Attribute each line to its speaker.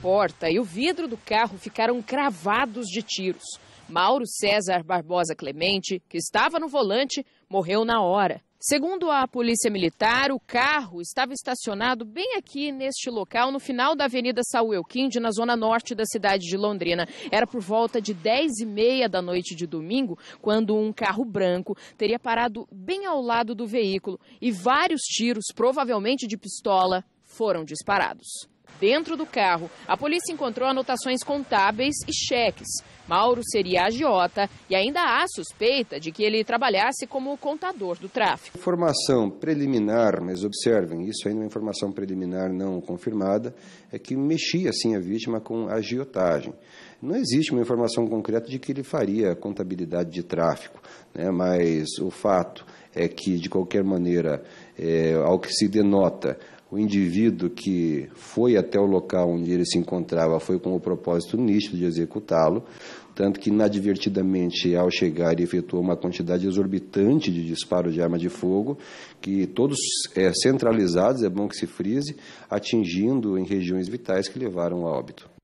Speaker 1: porta e o vidro do carro ficaram cravados de tiros. Mauro César Barbosa Clemente, que estava no volante, morreu na hora. Segundo a Polícia Militar, o carro estava estacionado bem aqui neste local, no final da Avenida Saúl Elquinde, na zona norte da cidade de Londrina. Era por volta de 10 h 30 da noite de domingo, quando um carro branco teria parado bem ao lado do veículo e vários tiros, provavelmente de pistola, foram disparados. Dentro do carro, a polícia encontrou anotações contábeis e cheques. Mauro seria agiota e ainda há suspeita de que ele trabalhasse como contador do tráfico.
Speaker 2: Informação preliminar, mas observem, isso ainda é uma informação preliminar não confirmada, é que mexia assim a vítima com agiotagem. Não existe uma informação concreta de que ele faria contabilidade de tráfico, né? mas o fato é que, de qualquer maneira, é, ao que se denota, o indivíduo que foi até o local onde ele se encontrava foi com o propósito nítido de executá-lo, tanto que inadvertidamente, ao chegar, ele efetuou uma quantidade exorbitante de disparos de arma de fogo, que todos é, centralizados, é bom que se frise, atingindo em regiões vitais que levaram a óbito.